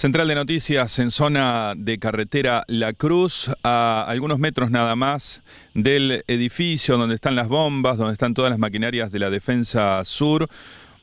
Central de noticias en zona de carretera La Cruz, a algunos metros nada más del edificio donde están las bombas, donde están todas las maquinarias de la Defensa Sur.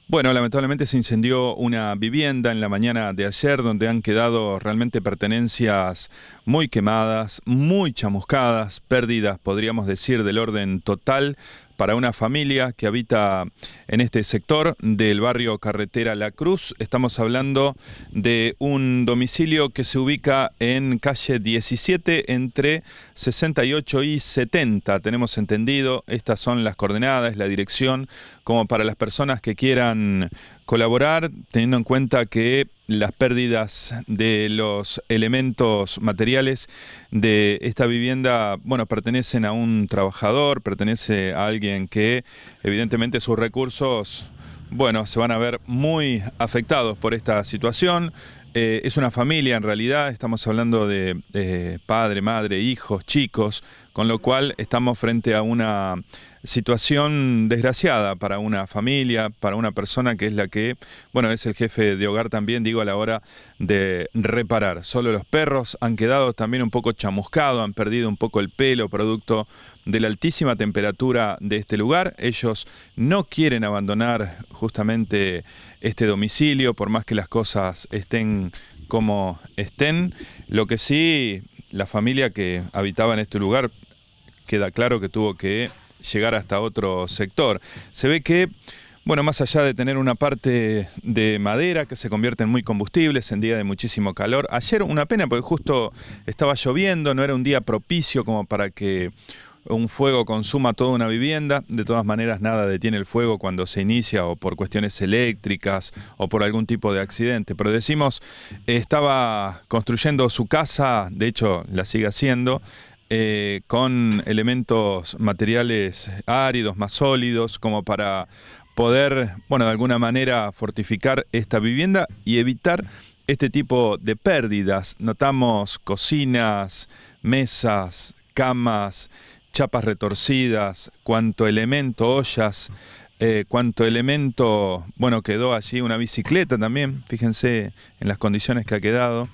Bueno, lamentablemente se incendió una vivienda en la mañana de ayer donde han quedado realmente pertenencias muy quemadas, muy chamuscadas, pérdidas, podríamos decir, del orden total para una familia que habita en este sector del barrio Carretera La Cruz. Estamos hablando de un domicilio que se ubica en calle 17 entre 68 y 70. Tenemos entendido, estas son las coordenadas, la dirección, como para las personas que quieran colaborar teniendo en cuenta que las pérdidas de los elementos materiales de esta vivienda, bueno, pertenecen a un trabajador, pertenece a alguien que evidentemente sus recursos, bueno, se van a ver muy afectados por esta situación. Eh, es una familia en realidad, estamos hablando de eh, padre, madre, hijos, chicos, con lo cual estamos frente a una situación desgraciada para una familia, para una persona que es la que, bueno, es el jefe de hogar también, digo, a la hora de reparar. Solo los perros han quedado también un poco chamuscados, han perdido un poco el pelo producto de la altísima temperatura de este lugar. Ellos no quieren abandonar justamente este domicilio, por más que las cosas estén como estén. Lo que sí, la familia que habitaba en este lugar queda claro que tuvo que llegar hasta otro sector. Se ve que, bueno, más allá de tener una parte de madera que se convierte en muy combustible es en día de muchísimo calor, ayer una pena porque justo estaba lloviendo, no era un día propicio como para que un fuego consuma toda una vivienda, de todas maneras nada detiene el fuego cuando se inicia o por cuestiones eléctricas o por algún tipo de accidente. Pero decimos, eh, estaba construyendo su casa, de hecho la sigue haciendo, eh, con elementos materiales áridos, más sólidos, como para poder, bueno, de alguna manera fortificar esta vivienda y evitar este tipo de pérdidas. Notamos cocinas, mesas, camas, chapas retorcidas, cuanto elemento, ollas, cuánto eh, cuanto elemento, bueno, quedó allí una bicicleta también, fíjense en las condiciones que ha quedado.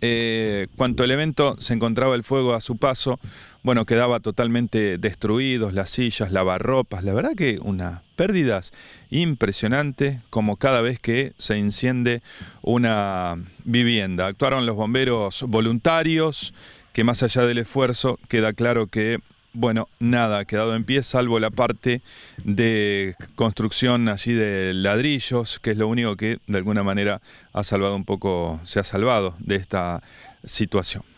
En eh, cuanto evento, se encontraba el fuego a su paso, bueno, quedaba totalmente destruidos, las sillas, lavarropas, la verdad que unas pérdidas impresionantes como cada vez que se enciende una vivienda. Actuaron los bomberos voluntarios, que más allá del esfuerzo queda claro que bueno, nada, ha quedado en pie, salvo la parte de construcción así de ladrillos, que es lo único que de alguna manera ha salvado un poco, se ha salvado de esta situación.